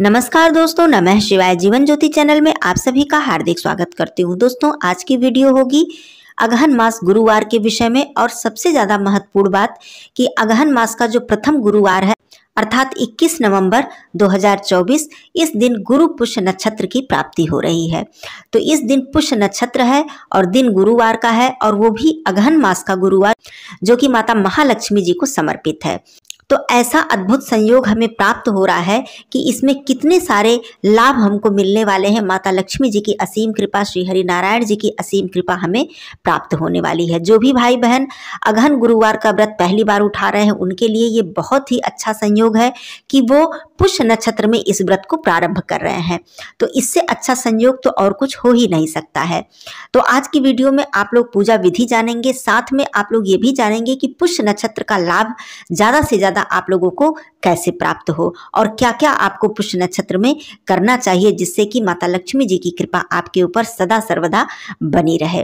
नमस्कार दोस्तों नमः शिवाय जीवन ज्योति चैनल में आप सभी का हार्दिक स्वागत करती हूँ दोस्तों आज की वीडियो होगी अगहन मास गुरुवार के विषय में और सबसे ज्यादा महत्वपूर्ण बात कि अगहन मास का जो प्रथम गुरुवार है अर्थात 21 नवंबर 2024 इस दिन गुरु पुष्य नक्षत्र की प्राप्ति हो रही है तो इस दिन पुष्य नक्षत्र है और दिन गुरुवार का है और वो भी अगहन मास का गुरुवार जो कि माता महालक्ष्मी जी को समर्पित है तो ऐसा अद्भुत संयोग हमें प्राप्त हो रहा है कि इसमें कितने सारे लाभ हमको मिलने वाले हैं माता लक्ष्मी जी की असीम कृपा श्री हरि नारायण जी की असीम कृपा हमें प्राप्त होने वाली है जो भी भाई बहन अगहन गुरुवार का व्रत पहली बार उठा रहे हैं उनके लिए ये बहुत ही अच्छा संयोग है कि वो पुष्य नक्षत्र में इस व्रत को प्रारंभ कर रहे हैं तो इससे अच्छा संयोग तो और कुछ हो ही नहीं सकता है तो आज की वीडियो में आप लोग पूजा विधि जानेंगे साथ में आप लोग ये भी जानेंगे कि पुष्य नक्षत्र का लाभ ज़्यादा से ज़्यादा आप लोगों को कैसे प्राप्त हो और क्या क्या आपको पुष्य नक्षत्र में करना चाहिए जिससे कि माता लक्ष्मी जी की कृपा आपके ऊपर सदा सर्वदा बनी रहे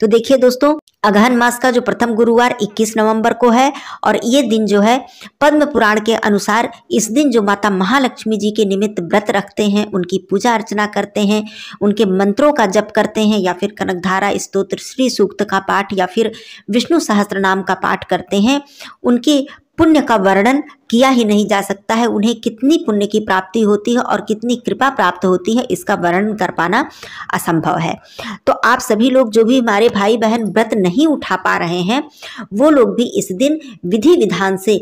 तो देखिए दोस्तों अगहन मास का जो प्रथम गुरुवार 21 नवंबर को है और ये दिन जो है पद्म पुराण के अनुसार इस दिन जो माता महालक्ष्मी जी के निमित्त व्रत रखते हैं उनकी पूजा अर्चना करते हैं उनके मंत्रों का जप करते हैं या फिर कनकधारा स्त्रोत्र श्री सूक्त का पाठ या फिर विष्णु सहस्त्र नाम का पाठ करते हैं उनके पुण्य का वर्णन किया ही नहीं जा सकता है उन्हें कितनी पुण्य की प्राप्ति होती है और कितनी कृपा प्राप्त होती है इसका वर्णन कर पाना असंभव है तो आप सभी लोग जो भी हमारे भाई बहन व्रत नहीं उठा पा रहे हैं वो लोग भी इस दिन विधि विधान से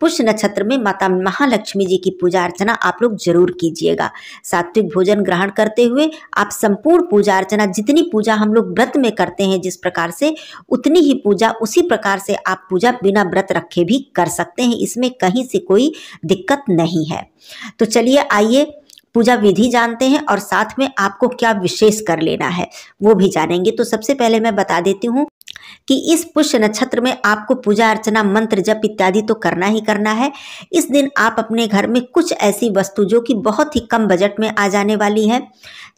पुष्य नक्षत्र में माता महालक्ष्मी जी की पूजा अर्चना आप लोग जरूर कीजिएगा सात्विक भोजन ग्रहण करते हुए आप संपूर्ण पूजा अर्चना जितनी पूजा हम लोग व्रत में करते हैं जिस प्रकार से उतनी ही पूजा उसी प्रकार से आप पूजा बिना व्रत रखे भी कर सकते हैं इसमें कहीं से कोई दिक्कत नहीं है तो चलिए आइए पूजा विधि जानते हैं और साथ में आपको क्या विशेष कर लेना है वो भी जानेंगे तो सबसे पहले मैं बता देती हूँ कि इस पुष्य नक्षत्र में आपको पूजा अर्चना मंत्र जप इत्यादि तो करना ही करना है इस दिन आप अपने घर में कुछ ऐसी वस्तु जो कि बहुत ही कम बजट में आ जाने वाली है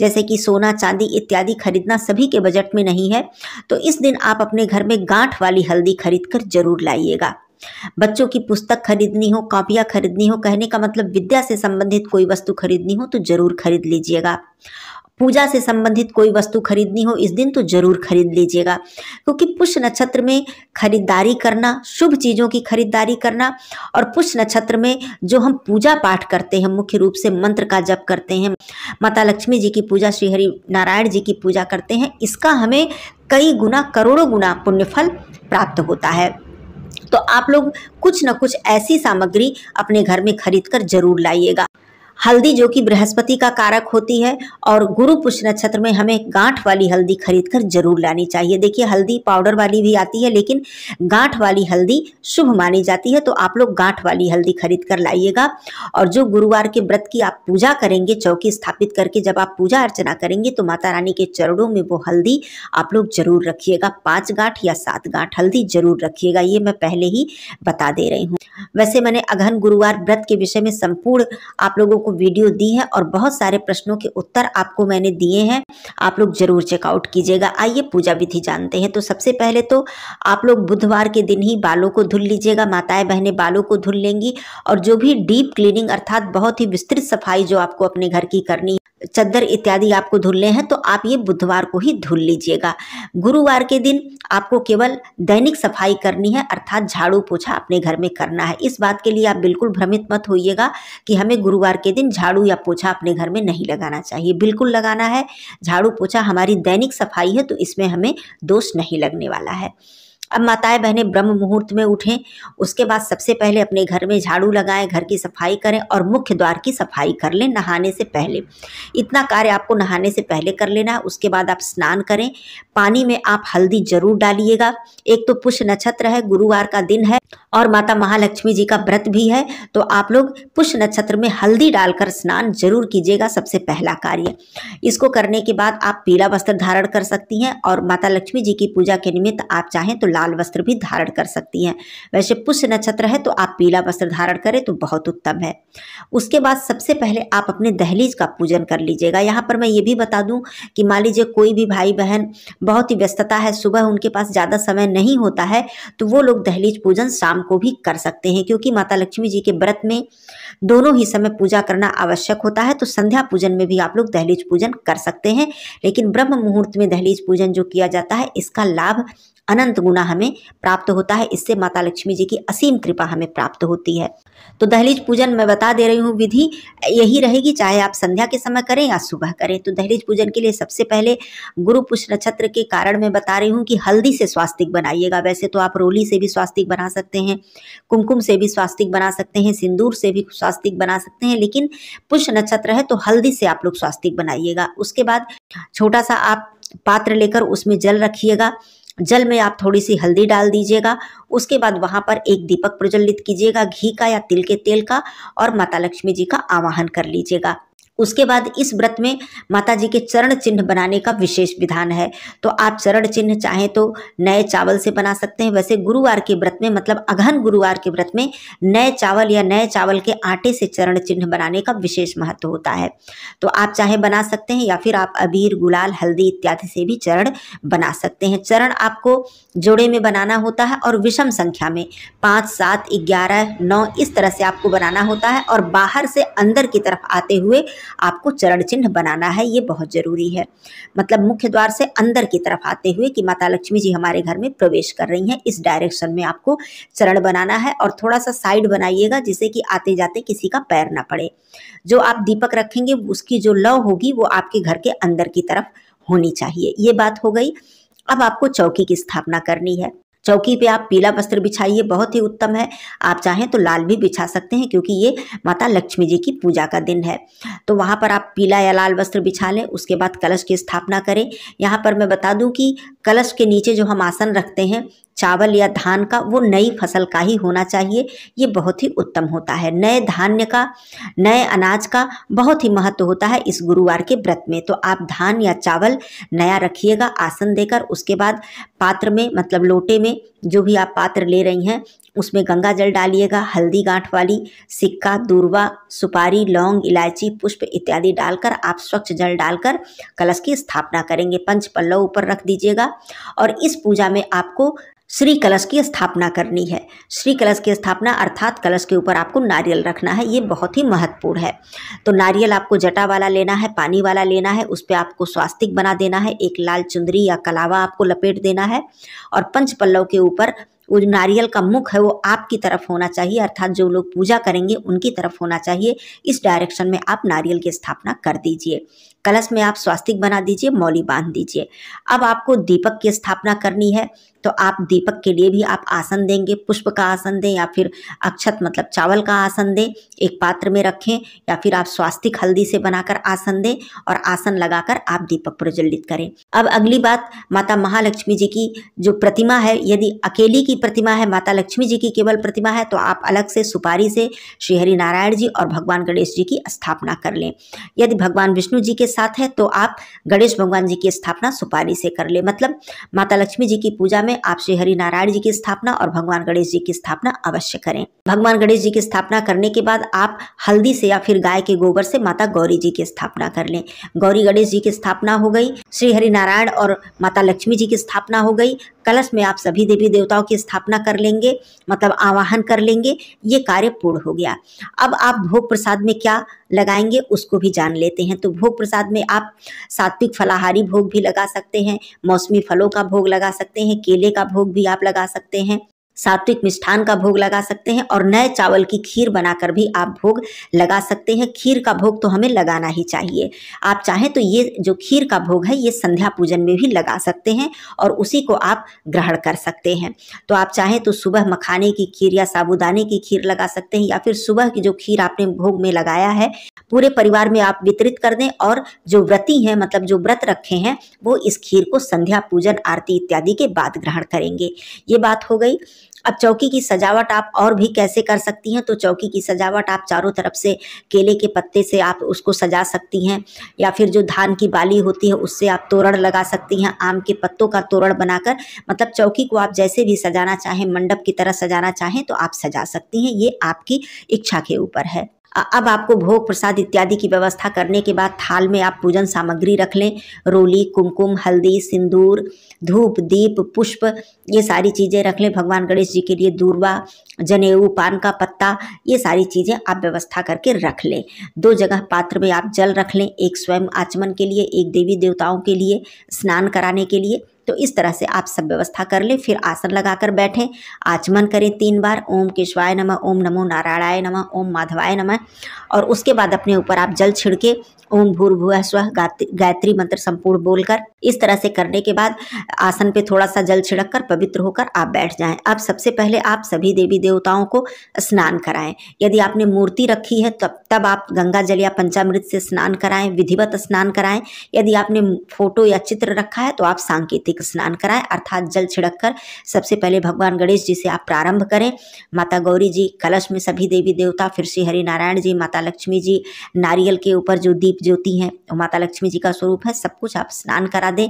जैसे कि सोना चांदी इत्यादि खरीदना सभी के बजट में नहीं है तो इस दिन आप अपने घर में गांठ वाली हल्दी खरीद कर जरूर लाइएगा बच्चों की पुस्तक खरीदनी हो कॉपियाँ खरीदनी हो कहने का मतलब विद्या से संबंधित कोई वस्तु खरीदनी हो तो ज़रूर खरीद लीजिएगा पूजा से संबंधित कोई वस्तु खरीदनी हो इस दिन तो जरूर खरीद लीजिएगा क्योंकि पुष्य नक्षत्र में खरीदारी करना शुभ चीज़ों की खरीदारी करना और पुष्य नक्षत्र में जो हम पूजा पाठ करते हैं मुख्य रूप से मंत्र का जप करते हैं माता लक्ष्मी जी की पूजा श्री हरि नारायण जी की पूजा करते हैं इसका हमें कई गुना करोड़ों गुना पुण्यफल प्राप्त होता है तो आप लोग कुछ न कुछ ऐसी सामग्री अपने घर में खरीद कर जरूर लाइएगा हल्दी जो कि बृहस्पति का कारक होती है और गुरु पुष्य नक्षत्र में हमें गांठ वाली हल्दी खरीद कर जरूर लानी चाहिए देखिए हल्दी पाउडर वाली भी आती है लेकिन गांठ वाली हल्दी शुभ मानी जाती है तो आप लोग गांठ वाली हल्दी खरीद कर लाइएगा और जो गुरुवार के व्रत की आप पूजा करेंगे चौकी स्थापित करके जब आप पूजा अर्चना करेंगे तो माता रानी के चरणों में वो हल्दी आप लोग जरूर रखिएगा पाँच गांठ या सात गांठ हल्दी जरूर रखिएगा ये मैं पहले ही बता दे रही हूँ वैसे मैंने अगहन गुरुवार व्रत के विषय में संपूर्ण आप लोगों को को वीडियो दी है और बहुत सारे प्रश्नों के उत्तर आपको मैंने दिए हैं आप लोग जरूर चेकआउट कीजिएगा आइए पूजा विधि जानते हैं तो सबसे पहले तो आप लोग बुधवार के दिन ही बालों को धुल लीजिएगा माताएं बहनें बालों को धुल लेंगी और जो भी डीप क्लीनिंग अर्थात बहुत ही विस्तृत सफाई जो आपको अपने घर की करनी चद्दर इत्यादि आपको धुलने हैं तो आप ये बुधवार को ही धुल लीजिएगा गुरुवार के दिन आपको केवल दैनिक सफाई करनी है अर्थात झाड़ू पोछा अपने घर में करना है इस बात के लिए आप बिल्कुल भ्रमित मत होइएगा कि हमें गुरुवार के दिन झाड़ू या पोछा अपने घर में नहीं लगाना चाहिए बिल्कुल लगाना है झाड़ू पोछा हमारी दैनिक सफाई है तो इसमें हमें दोष नहीं लगने वाला है अब माताएं बहनें ब्रह्म मुहूर्त में उठें उसके बाद सबसे पहले अपने घर में झाड़ू लगाएं घर की सफाई करें और मुख्य द्वार की सफाई कर लें नहाने से पहले इतना कार्य आपको नहाने से पहले कर लेना है उसके बाद आप स्नान करें पानी में आप हल्दी जरूर डालिएगा एक तो पुष्य नक्षत्र है गुरुवार का दिन है और माता महालक्ष्मी जी का व्रत भी है तो आप लोग पुष्य नक्षत्र में हल्दी डालकर स्नान जरूर कीजिएगा सबसे पहला कार्य इसको करने के बाद आप पीला वस्त्र धारण कर सकती हैं और माता लक्ष्मी जी की पूजा के निमित्त आप चाहें तो लाल वस्त्र भी धारण कर सकती हैं वैसे पुष्य नक्षत्र है तो आप पीला वस्त्र धारण करें तो बहुत उत्तम है उसके बाद सबसे पहले आप अपने दहलीज का पूजन कर लीजिएगा यहाँ पर मैं ये भी बता दूँ कि मान लीजिए कोई भी भाई बहन बहुत ही व्यस्तता है सुबह उनके पास ज़्यादा समय नहीं होता है तो वो लोग दहलीज पूजन शाम को भी कर सकते हैं क्योंकि माता लक्ष्मी जी के व्रत में दोनों ही समय पूजा करना आवश्यक होता है तो संध्या पूजन में भी आप लोग दहलीज पूजन कर सकते हैं लेकिन ब्रह्म मुहूर्त में दहलीज पूजन जो किया जाता है इसका लाभ अनंत गुना हमें प्राप्त होता है इससे माता लक्ष्मी जी की असीम कृपा हमें प्राप्त होती है तो दहलीज पूजन मैं बता दे रही हूँ विधि यही रहेगी चाहे आप संध्या के समय करें या सुबह करें तो दहलीज पूजन के लिए सबसे पहले गुरु पुष्प नक्षत्र के कारण मैं बता रही हूँ कि हल्दी से स्वास्तिक बनाइएगा वैसे तो आप रोली से भी स्वास्तिक बना सकते हैं कुमकुम से भी स्वास्तिक बना सकते हैं सिंदूर से भी स्वास्तिक बना सकते हैं लेकिन पुष्प नक्षत्र है तो हल्दी से आप लोग स्वास्तिक बनाइएगा उसके बाद छोटा सा आप पात्र लेकर उसमें जल रखिएगा जल में आप थोड़ी सी हल्दी डाल दीजिएगा उसके बाद वहाँ पर एक दीपक प्रज्वलित कीजिएगा घी का या तिल के तेल का और माता लक्ष्मी जी का आवाहन कर लीजिएगा उसके बाद इस व्रत में माता जी के चरण चिन्ह बनाने का विशेष विधान है तो आप चरण चिन्ह चाहें तो नए चावल से बना सकते हैं वैसे गुरुवार के व्रत में मतलब अघन गुरुवार के व्रत में नए चावल या नए चावल के आटे से चरण चिन्ह बनाने का विशेष महत्व होता है तो आप चाहे बना सकते हैं या फिर आप अबीर गुलाल हल्दी इत्यादि से भी चरण बना सकते हैं चरण आपको जोड़े में बनाना होता है और विषम संख्या में पाँच सात ग्यारह नौ इस तरह से आपको बनाना होता है और बाहर से अंदर की तरफ आते हुए आपको चरण चिन्ह बनाना है ये बहुत ज़रूरी है मतलब मुख्य द्वार से अंदर की तरफ आते हुए कि माता लक्ष्मी जी हमारे घर में प्रवेश कर रही हैं इस डायरेक्शन में आपको चरण बनाना है और थोड़ा सा साइड बनाइएगा जिससे कि आते जाते किसी का पैर ना पड़े जो आप दीपक रखेंगे उसकी जो लव होगी वो आपके घर के अंदर की तरफ होनी चाहिए ये बात हो गई अब आपको चौकी की स्थापना करनी है चौकी पे आप पीला वस्त्र बिछाइए बहुत ही उत्तम है आप चाहें तो लाल भी बिछा सकते हैं क्योंकि ये माता लक्ष्मी जी की पूजा का दिन है तो वहाँ पर आप पीला या लाल वस्त्र बिछा लें उसके बाद कलश की स्थापना करें यहाँ पर मैं बता दूँ कि कलश के नीचे जो हम आसन रखते हैं चावल या धान का वो नई फसल का ही होना चाहिए ये बहुत ही उत्तम होता है नए धान्य का नए अनाज का बहुत ही महत्व होता है इस गुरुवार के व्रत में तो आप धान या चावल नया रखिएगा आसन देकर उसके बाद पात्र में मतलब लोटे में जो भी आप पात्र ले रही हैं उसमें गंगा जल डालिएगा हल्दी गांठ वाली सिक्का दूरवा सुपारी लौंग इलायची पुष्प इत्यादि डालकर आप स्वच्छ जल डालकर कलश की स्थापना करेंगे पंच पल्लव ऊपर रख दीजिएगा और इस पूजा में आपको श्री कलश की स्थापना करनी है श्री कलश की स्थापना अर्थात कलश के ऊपर आपको नारियल रखना है ये बहुत ही महत्वपूर्ण है तो नारियल आपको जटा वाला लेना है पानी वाला लेना है उस पर आपको स्वास्तिक बना देना है एक लाल चुंदरी या कलावा आपको लपेट देना है और पंच पल्लव के ऊपर वो जो नारियल का मुख है वो आपकी तरफ होना चाहिए अर्थात जो लोग पूजा करेंगे उनकी तरफ होना चाहिए इस डायरेक्शन में आप नारियल की स्थापना कर दीजिए कलश में आप स्वास्तिक बना दीजिए मौली बांध दीजिए अब आपको दीपक की स्थापना करनी है तो आप दीपक के लिए भी आप आसन देंगे पुष्प का आसन दें या फिर अक्षत मतलब चावल का आसन दें एक पात्र में रखें या फिर आप स्वास्तिक हल्दी से बनाकर आसन दें और आसन लगाकर आप दीपक प्रज्वलित करें अब अगली बात माता महालक्ष्मी जी की जो प्रतिमा है यदि अकेली की प्रतिमा है माता लक्ष्मी जी की केवल प्रतिमा है तो आप अलग से सुपारी से श्रीहरि नारायण जी और भगवान गणेश जी की स्थापना कर लें यदि भगवान विष्णु जी के साथ है तो आप गणेश भगवान जी की स्थापना सुपारी से कर ले मतलब माता लक्ष्मी जी की पूजा में आप श्री हरि नारायण जी की स्थापना और भगवान गणेश जी की स्थापना अवश्य करें भगवान गणेश जी की स्थापना करने के बाद आप हल्दी से या फिर गाय के गोबर से माता गौरी जी की स्थापना कर लें गौरी गणेश जी की स्थापना हो गई श्री हरि नारायण और माता लक्ष्मी जी की स्थापना हो गई कलश में आप सभी देवी देवताओं की स्थापना कर लेंगे मतलब आवाहन कर लेंगे ये कार्य पूर्ण हो गया अब आप भोग प्रसाद में क्या लगाएंगे उसको भी जान लेते हैं तो भोग प्रसाद में आप सात्विक फलाहारी भोग भी लगा सकते हैं मौसमी फलों का भोग लगा सकते हैं केले का भोग भी आप लगा सकते हैं सात्विक मिष्ठान का भोग लगा सकते हैं और नए चावल की खीर बनाकर भी आप भोग लगा सकते हैं खीर का भोग तो हमें लगाना ही चाहिए आप चाहें तो ये जो खीर का भोग है ये संध्या पूजन में भी लगा सकते हैं और उसी को आप ग्रहण कर सकते हैं तो आप चाहें तो सुबह मखाने की खीर या साबुदाने की खीर लगा सकते हैं या फिर सुबह की जो खीर आपने भोग में लगाया है पूरे परिवार में आप वितरित कर दें और जो व्रती हैं मतलब जो व्रत रखे हैं वो इस खीर को संध्या पूजन आरती इत्यादि के बाद ग्रहण करेंगे ये बात हो गई अब चौकी की सजावट आप और भी कैसे कर सकती हैं तो चौकी की सजावट आप चारों तरफ से केले के पत्ते से आप उसको सजा सकती हैं या फिर जो धान की बाली होती है उससे आप तोरण लगा सकती हैं आम के पत्तों का तोरण बनाकर मतलब चौकी को आप जैसे भी सजाना चाहें मंडप की तरह सजाना चाहें तो आप सजा सकती हैं ये आपकी इच्छा के ऊपर है अब आपको भोग प्रसाद इत्यादि की व्यवस्था करने के बाद थाल में आप पूजन सामग्री रख लें रोली कुमकुम हल्दी सिंदूर धूप दीप पुष्प ये सारी चीज़ें रख लें भगवान गणेश जी के लिए दूरवा जनेऊ पान का पत्ता ये सारी चीज़ें आप व्यवस्था करके रख लें दो जगह पात्र में आप जल रख लें एक स्वयं आचमन के लिए एक देवी देवताओं के लिए स्नान कराने के लिए तो इस तरह से आप सब व्यवस्था कर लें फिर आसन लगाकर बैठें आचमन करें तीन बार ओम केशवाय नमः ओम नमो नारायणाय नमः ओम माधवाय नमः और उसके बाद अपने ऊपर आप जल छिड़के ओम भूर भुआ स्व गायत्री मंत्र संपूर्ण बोलकर इस तरह से करने के बाद आसन पे थोड़ा सा जल छिड़क कर पवित्र होकर आप बैठ जाएं अब सबसे पहले आप सभी देवी देवताओं को स्नान कराएं यदि आपने मूर्ति रखी है तब तब आप गंगा जल या पंचामृत से स्नान कराएं विधिवत स्नान कराएं यदि आपने फोटो या चित्र रखा है तो आप सांकेतिक एक स्नान कराएं अर्थात जल छिड़क कर सबसे पहले भगवान गणेश जी से आप प्रारंभ करें माता गौरी जी कलश में सभी देवी देवता फिर श्री हरि नारायण जी माता लक्ष्मी जी नारियल के ऊपर जो दीप ज्योति हैं माता लक्ष्मी जी का स्वरूप है सब कुछ आप स्नान करा दें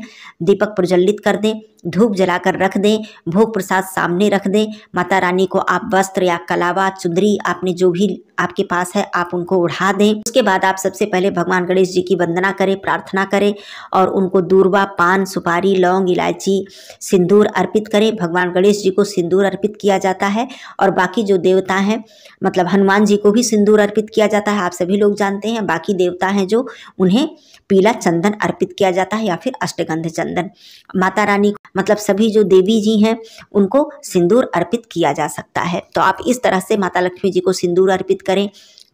दीपक प्रज्वलित कर दें धूप जलाकर रख दें भोग प्रसाद सामने रख दें माता रानी को आप वस्त्र या कलावा चुंदरी आपने जो भी आपके पास है आप उनको उड़ा दें उसके बाद आप सबसे पहले भगवान गणेश जी की वंदना करें प्रार्थना करें और उनको दूरवा पान सुपारी लौंग इलायची सिंदूर अर्पित करें भगवान गणेश जी को सिंदूर अर्पित किया जाता है और बाकी जो देवता हैं मतलब हनुमान जी को भी सिंदूर अर्पित किया जाता है आप सभी लोग जानते हैं बाकी देवता हैं जो उन्हें पीला चंदन अर्पित किया जाता है या फिर अष्टगंध चंदन माता रानी मतलब सभी जो देवी जी हैं उनको सिंदूर अर्पित किया जा सकता है तो आप इस तरह से माता लक्ष्मी जी को सिंदूर अर्पित करें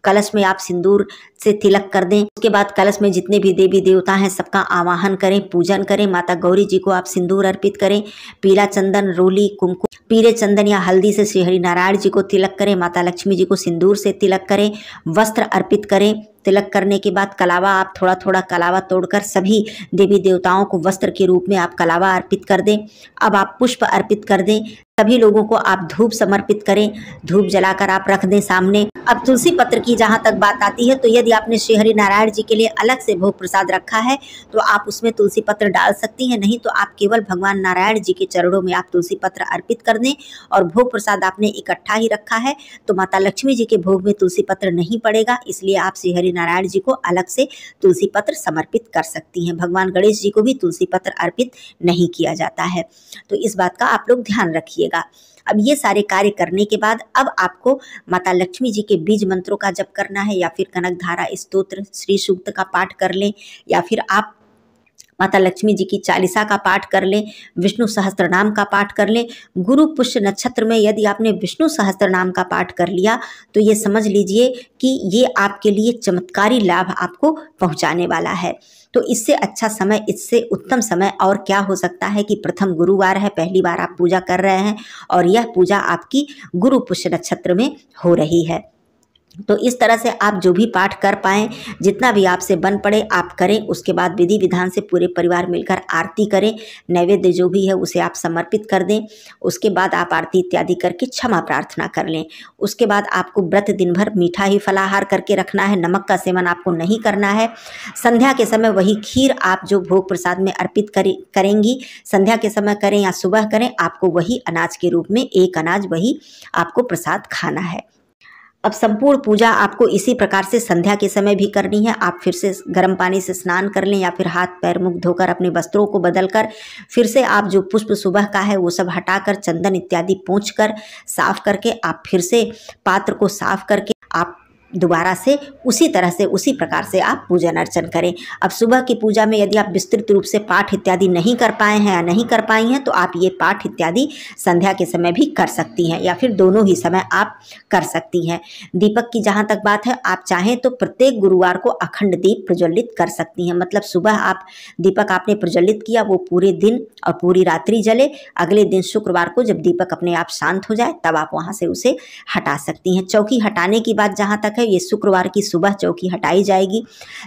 कलश में आप सिंदूर से तिलक कर दें उसके बाद कलश में जितने भी देवी देवता हैं सबका आवाहन करें पूजन करें माता गौरी जी को आप सिंदूर अर्पित करें पीला चंदन रोली कुमकुम पीले चंदन या हल्दी से श्री हरि नारायण जी को तिलक करें माता लक्ष्मी जी को सिंदूर से तिलक करें वस्त्र अर्पित करें तिलक करने के बाद कलावा आप थोड़ा थोड़ा कलावा तोड़कर सभी देवी देवताओं को वस्त्र के रूप में आप कलावा अर्पित कर दें अब आप पुष्प अर्पित कर दें सभी लोगों को आप धूप समर्पित करें धूप जलाकर आप रख दें सामने अब तुलसी पत्र की जहाँ तक बात आती है तो यदि आपने श्री हरि नारायण जी के लिए अलग से भोग प्रसाद रखा है तो आप उसमें तुलसी पत्र डाल सकती हैं नहीं तो आप केवल भगवान नारायण जी के चरणों में आप तुलसी पत्र अर्पित कर दें और भोग प्रसाद आपने इकट्ठा ही रखा है तो माता लक्ष्मी जी के भोग में तुलसी पत्र नहीं पड़ेगा इसलिए आप श्रीहरी नारायण जी को अलग से तुलसी पत्र समर्पित कर सकती हैं भगवान गणेश जी को भी तुलसी पत्र अर्पित नहीं किया जाता है तो इस बात का आप लोग ध्यान रखिएगा अब ये सारे कार्य करने के बाद अब आपको माता लक्ष्मी जी के बीज मंत्रों का जप करना है या फिर कनक धारा स्त्रोत्र श्री सूक्त का पाठ कर लें या फिर आप माता लक्ष्मी जी की चालीसा का पाठ कर लें विष्णु सहस्त्र नाम का पाठ कर लें गुरु पुष्य नक्षत्र में यदि आपने विष्णु सहस्त्र नाम का पाठ कर लिया तो ये समझ लीजिए कि ये आपके लिए चमत्कारी लाभ आपको पहुँचाने वाला है तो इससे अच्छा समय इससे उत्तम समय और क्या हो सकता है कि प्रथम गुरुवार है पहली बार आप पूजा कर रहे हैं और यह पूजा आपकी गुरु पुष्य नक्षत्र में हो रही है तो इस तरह से आप जो भी पाठ कर पाएँ जितना भी आपसे बन पड़े आप करें उसके बाद विधि विधान से पूरे परिवार मिलकर आरती करें नैवेद्य जो भी है उसे आप समर्पित कर दें उसके बाद आप आरती इत्यादि करके क्षमा प्रार्थना कर लें उसके बाद आपको व्रत दिन भर मीठा ही फलाहार करके रखना है नमक का सेवन आपको नहीं करना है संध्या के समय वही खीर आप जो भोग प्रसाद में अर्पित करेंगी संध्या के समय करें या सुबह करें आपको वही अनाज के रूप में एक अनाज वही आपको प्रसाद खाना है अब संपूर्ण पूजा आपको इसी प्रकार से संध्या के समय भी करनी है आप फिर से गर्म पानी से स्नान कर लें या फिर हाथ पैर मुख धोकर अपने वस्त्रों को बदल कर फिर से आप जो पुष्प सुबह का है वो सब हटाकर चंदन इत्यादि पोंछ कर साफ करके आप फिर से पात्र को साफ करके आप दोबारा से उसी तरह से उसी प्रकार से आप पूजन अर्चन करें अब सुबह की पूजा में यदि आप विस्तृत रूप से पाठ इत्यादि नहीं कर पाए हैं या नहीं कर पाई हैं तो आप ये पाठ इत्यादि संध्या के समय भी कर सकती हैं या फिर दोनों ही समय आप कर सकती हैं दीपक की जहाँ तक बात है आप चाहें तो प्रत्येक गुरुवार को अखंड दीप प्रज्वलित कर सकती हैं मतलब सुबह आप दीपक आपने प्रज्वलित किया वो पूरे दिन और पूरी रात्रि जले अगले दिन शुक्रवार को जब दीपक अपने आप शांत हो जाए तब आप वहाँ से उसे हटा सकती हैं चौकी हटाने की बात जहाँ तक है है ये शुक्रवार की सुबह चौकी हटाई जाएगी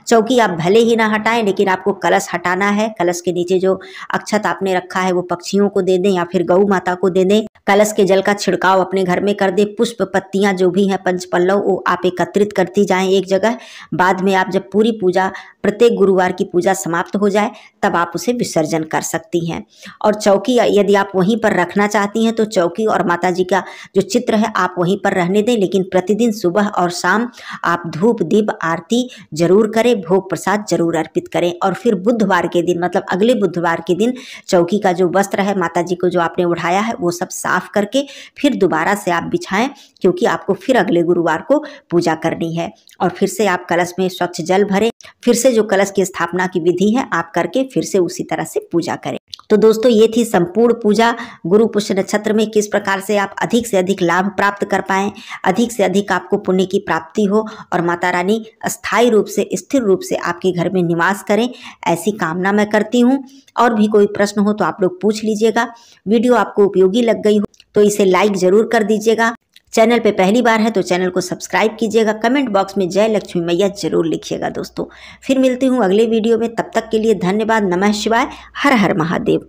चौकी आप भले ही ना हटाएं लेकिन आपको कलश हटाना है कलश के नीचे जो अक्षत आपने रखा है वो पक्षियों को दे दें या फिर गऊ माता को दे दें कलश के जल का छिड़काव अपने घर में कर दे पुष्प पत्तियां जो भी हैं पंच पल्लव वो आप एकत्रित करती जाएं एक जगह बाद में आप जब पूरी पूजा प्रत्येक गुरुवार की पूजा समाप्त हो जाए तब आप उसे विसर्जन कर सकती हैं और चौकी यदि आप वहीं पर रखना चाहती हैं तो चौकी और माता जी का जो चित्र है आप वहीं पर रहने दें लेकिन प्रतिदिन सुबह और शाम आप धूप दीप आरती जरूर करें भोग प्रसाद जरूर अर्पित करें और फिर बुधवार के दिन मतलब अगले बुधवार के दिन चौकी का जो वस्त्र है माता जी को जो आपने उठाया है वो सब साफ साफ करके फिर दोबारा से आप बिछाएं क्योंकि आपको फिर अगले गुरुवार को पूजा करनी है और फिर से आप कलश में स्वच्छ जल भरें फिर से जो कलश की स्थापना की विधि है आप करके फिर से उसी तरह से पूजा करें तो दोस्तों ये थी संपूर्ण पूजा गुरु पुष्य नक्षत्र में किस प्रकार से आप अधिक से अधिक लाभ प्राप्त कर पाएं अधिक से अधिक आपको पुण्य की प्राप्ति हो और माता रानी अस्थायी रूप से स्थिर रूप से आपके घर में निवास करें ऐसी कामना मैं करती हूँ और भी कोई प्रश्न हो तो आप लोग पूछ लीजिएगा वीडियो आपको उपयोगी लग गई हो तो इसे लाइक जरूर कर दीजिएगा चैनल पे पहली बार है तो चैनल को सब्सक्राइब कीजिएगा कमेंट बॉक्स में जय लक्ष्मी मैया जरूर लिखिएगा दोस्तों फिर मिलती हूँ अगले वीडियो में तब तक के लिए धन्यवाद नमः शिवाय हर हर महादेव